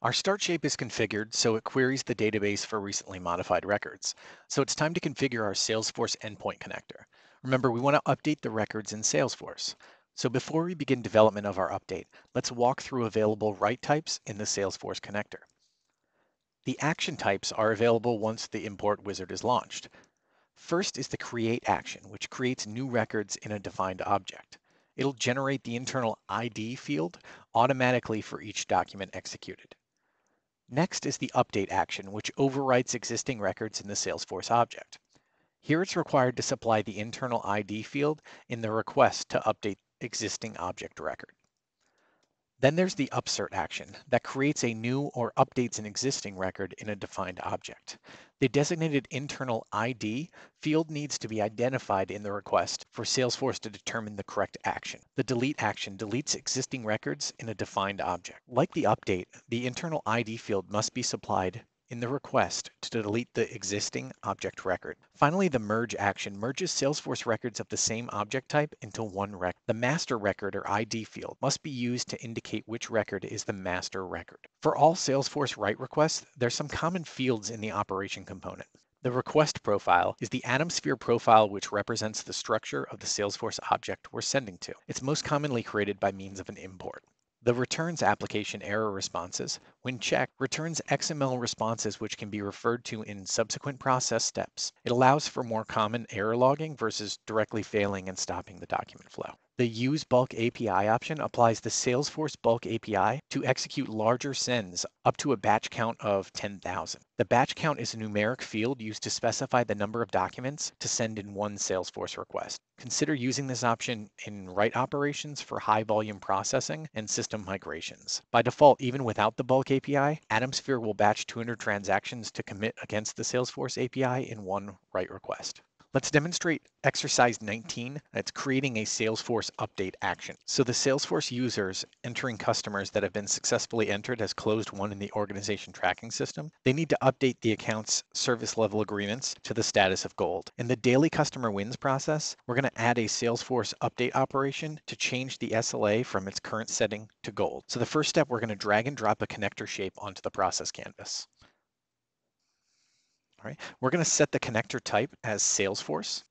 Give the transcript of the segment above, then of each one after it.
Our start shape is configured so it queries the database for recently modified records. So it's time to configure our Salesforce endpoint connector. Remember, we want to update the records in Salesforce. So before we begin development of our update, let's walk through available write types in the Salesforce connector. The action types are available once the import wizard is launched. First is the create action, which creates new records in a defined object. It'll generate the internal ID field automatically for each document executed. Next is the update action, which overwrites existing records in the Salesforce object. Here it's required to supply the internal ID field in the request to update existing object record. Then there's the upsert action that creates a new or updates an existing record in a defined object. The designated internal ID field needs to be identified in the request for Salesforce to determine the correct action. The delete action deletes existing records in a defined object. Like the update, the internal ID field must be supplied in the request to delete the existing object record. Finally, the merge action merges Salesforce records of the same object type into one record. The master record or ID field must be used to indicate which record is the master record. For all Salesforce write requests, there's some common fields in the operation component. The request profile is the AtomSphere profile which represents the structure of the Salesforce object we're sending to. It's most commonly created by means of an import. The returns application error responses, when checked, returns XML responses which can be referred to in subsequent process steps. It allows for more common error logging versus directly failing and stopping the document flow. The Use Bulk API option applies the Salesforce Bulk API to execute larger sends up to a batch count of 10,000. The batch count is a numeric field used to specify the number of documents to send in one Salesforce request. Consider using this option in write operations for high volume processing and system migrations. By default, even without the bulk API, Atomsphere will batch 200 transactions to commit against the Salesforce API in one write request. Let's demonstrate exercise 19. That's creating a Salesforce update action. So the Salesforce users entering customers that have been successfully entered as closed one in the organization tracking system, they need to update the account's service level agreements to the status of gold. In the daily customer wins process, we're gonna add a Salesforce update operation to change the SLA from its current setting to gold. So the first step, we're gonna drag and drop a connector shape onto the process canvas. All right, we're going to set the connector type as Salesforce.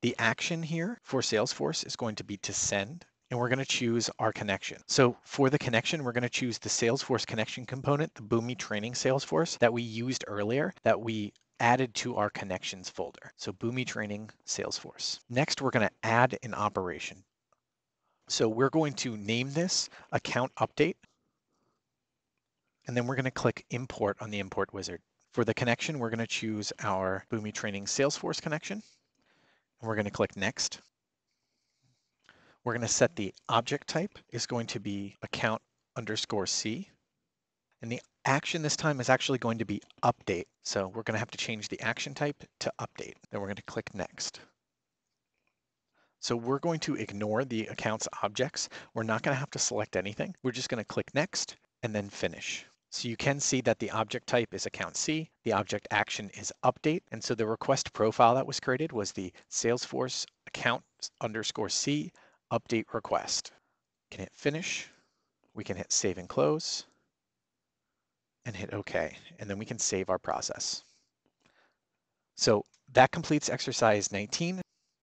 The action here for Salesforce is going to be to send, and we're going to choose our connection. So for the connection, we're going to choose the Salesforce connection component, the Boomi training Salesforce that we used earlier that we added to our connections folder. So Boomi training Salesforce. Next, we're going to add an operation. So we're going to name this account update, and then we're going to click import on the import wizard. For the connection, we're going to choose our Boomi Training Salesforce connection, and we're going to click Next. We're going to set the object type is going to be account underscore C. And the action this time is actually going to be update. So we're going to have to change the action type to update. Then we're going to click next. So we're going to ignore the account's objects. We're not going to have to select anything. We're just going to click next and then finish. So you can see that the object type is account C, the object action is update. And so the request profile that was created was the Salesforce account underscore C update request. can hit finish. We can hit save and close and hit OK. And then we can save our process. So that completes exercise 19.